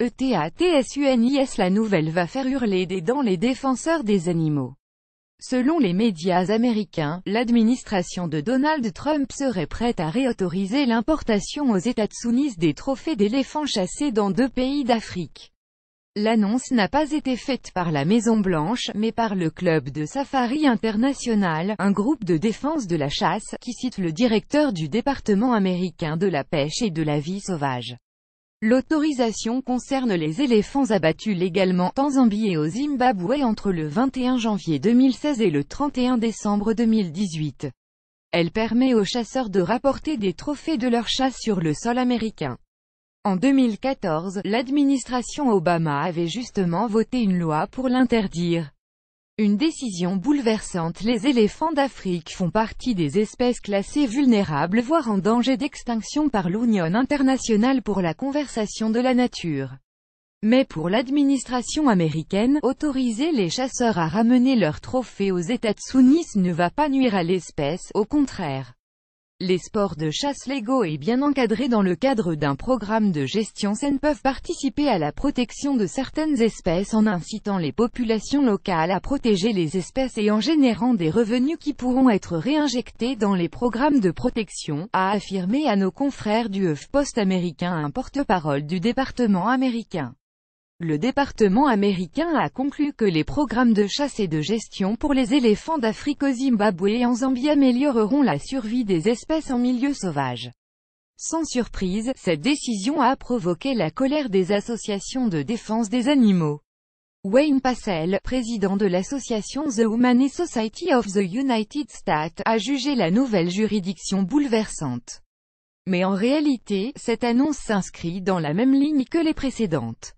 ETATSUNIS la nouvelle va faire hurler des dents les défenseurs des animaux. Selon les médias américains, l'administration de Donald Trump serait prête à réautoriser l'importation aux États-Unis des trophées d'éléphants chassés dans deux pays d'Afrique. L'annonce n'a pas été faite par la Maison-Blanche, mais par le Club de Safari International, un groupe de défense de la chasse, qui cite le directeur du département américain de la pêche et de la vie sauvage. L'autorisation concerne les éléphants abattus légalement en Zambie et au Zimbabwe entre le 21 janvier 2016 et le 31 décembre 2018. Elle permet aux chasseurs de rapporter des trophées de leur chasse sur le sol américain. En 2014, l'administration Obama avait justement voté une loi pour l'interdire. Une décision bouleversante Les éléphants d'Afrique font partie des espèces classées vulnérables voire en danger d'extinction par l'Union internationale pour la Conversation de la nature. Mais pour l'administration américaine, autoriser les chasseurs à ramener leurs trophées aux États-Unis ne va pas nuire à l'espèce, au contraire. Les sports de chasse légaux et bien encadrés dans le cadre d'un programme de gestion saine peuvent participer à la protection de certaines espèces en incitant les populations locales à protéger les espèces et en générant des revenus qui pourront être réinjectés dans les programmes de protection, a affirmé à nos confrères du Post américain un porte-parole du département américain. Le département américain a conclu que les programmes de chasse et de gestion pour les éléphants d'Afrique au Zimbabwe et en Zambie amélioreront la survie des espèces en milieu sauvage. Sans surprise, cette décision a provoqué la colère des associations de défense des animaux. Wayne Passel, président de l'association The Humane Society of the United States, a jugé la nouvelle juridiction bouleversante. Mais en réalité, cette annonce s'inscrit dans la même ligne que les précédentes.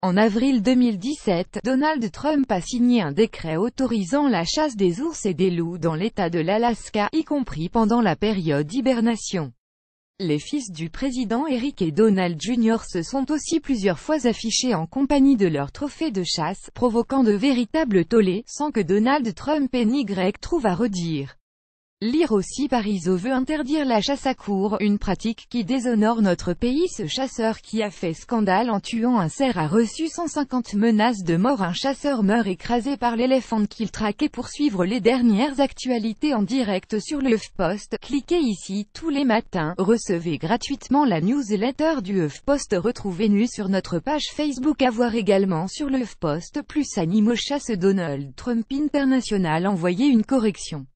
En avril 2017, Donald Trump a signé un décret autorisant la chasse des ours et des loups dans l'État de l'Alaska, y compris pendant la période d'hibernation. Les fils du président Eric et Donald Jr. se sont aussi plusieurs fois affichés en compagnie de leurs trophées de chasse, provoquant de véritables tollés, sans que Donald Trump et NY trouvent à redire. Lire aussi Pariso veut interdire la chasse à cours, une pratique qui déshonore notre pays. Ce chasseur qui a fait scandale en tuant un cerf a reçu 150 menaces de mort. Un chasseur meurt écrasé par l'éléphant qu'il traquait pour suivre les dernières actualités en direct sur le post. Cliquez ici tous les matins, recevez gratuitement la newsletter du post. Retrouvez-nous sur notre page Facebook. À voir également sur le post plus animaux chasse Donald Trump International. Envoyez une correction.